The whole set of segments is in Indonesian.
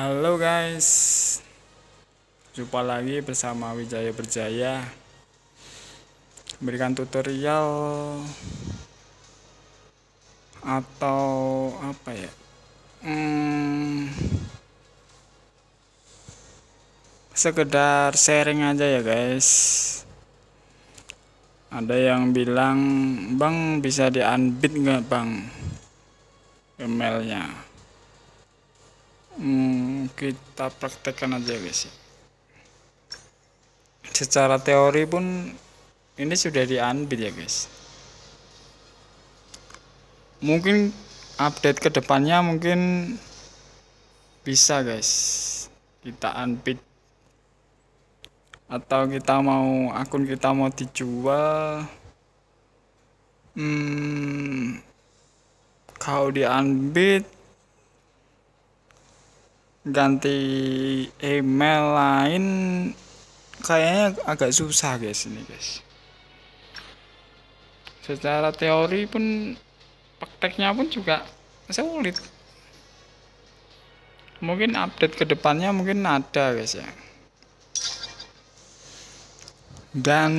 Halo guys Jumpa lagi bersama Wijaya Berjaya Memberikan tutorial Atau apa ya hmm, Sekedar sharing aja ya guys Ada yang bilang Bang bisa di unbeat nggak bang Emailnya hmm, kita praktekkan aja guys ya. secara teori pun ini sudah di diambil ya guys mungkin update kedepannya mungkin bisa guys kita unbeat atau kita mau akun kita mau dijual hmm, kalau di unbid ganti email lain kayaknya agak susah guys ini guys secara teori pun prakteknya pun juga sulit mungkin update kedepannya mungkin ada guys ya dan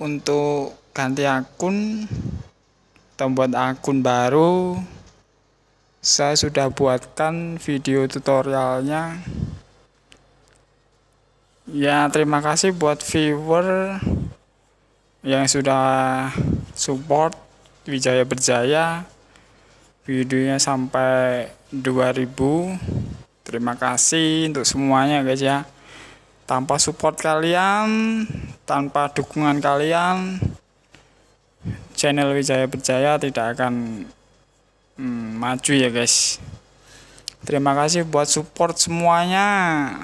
untuk ganti akun atau akun baru saya sudah buatkan video tutorialnya ya terima kasih buat viewer yang sudah support Wijaya Berjaya videonya sampai 2000 terima kasih untuk semuanya guys ya tanpa support kalian tanpa dukungan kalian channel Wijaya Berjaya tidak akan hmm, maju ya guys terima kasih buat support semuanya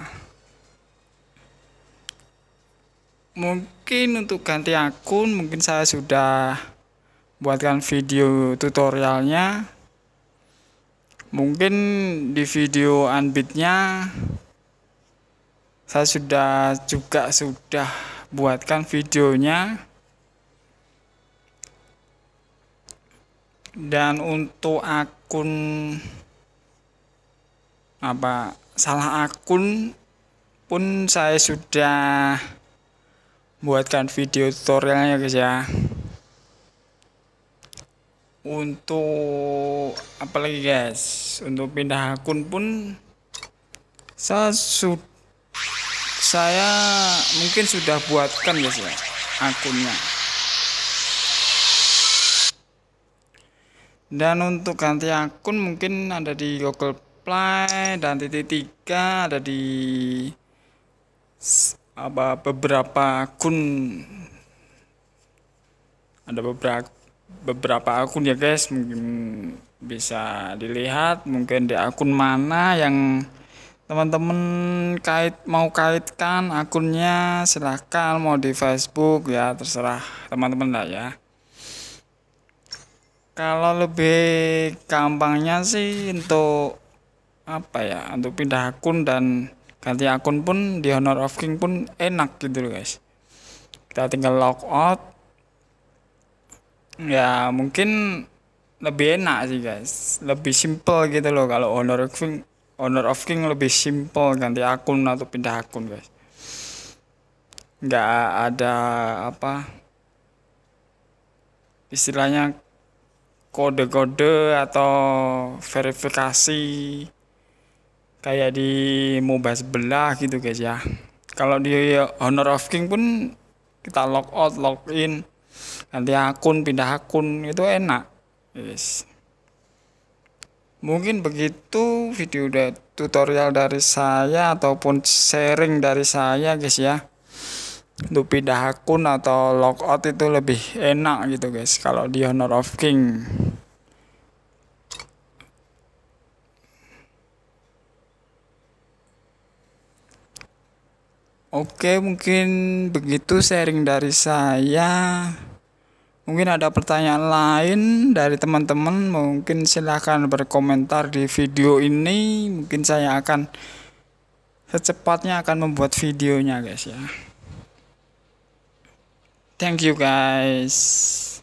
mungkin untuk ganti akun mungkin saya sudah buatkan video tutorialnya mungkin di video unbeatnya saya sudah juga sudah buatkan videonya dan untuk akun apa salah akun pun saya sudah buatkan video tutorialnya guys ya untuk apalagi guys untuk pindah akun pun saya sudah saya mungkin sudah buatkan guys ya akunnya dan untuk ganti akun mungkin ada di Google Play dan titik tiga ada di apa beberapa akun ada beberapa beberapa akun ya guys mungkin bisa dilihat mungkin di akun mana yang teman-teman kait mau kaitkan akunnya silahkan mau di Facebook ya terserah teman-teman lah ya kalau lebih gampangnya sih untuk apa ya untuk pindah akun dan ganti akun pun di Honor of King pun enak gitu loh guys kita tinggal log out ya mungkin lebih enak sih guys lebih simple gitu loh kalau Honor of King Honor of King lebih simple ganti akun atau pindah akun guys nggak ada apa istilahnya kode-kode atau verifikasi kayak di MOBA sebelah gitu guys ya kalau di Honor of King pun kita log out log in ganti akun pindah akun itu enak yes mungkin begitu video udah tutorial dari saya ataupun sharing dari saya guys ya untuk pindah akun atau out itu lebih enak gitu guys kalau di Honor of King Oke, mungkin begitu sharing dari saya. Mungkin ada pertanyaan lain dari teman-teman, mungkin silahkan berkomentar di video ini. Mungkin saya akan secepatnya akan membuat videonya, guys ya. Thank you guys.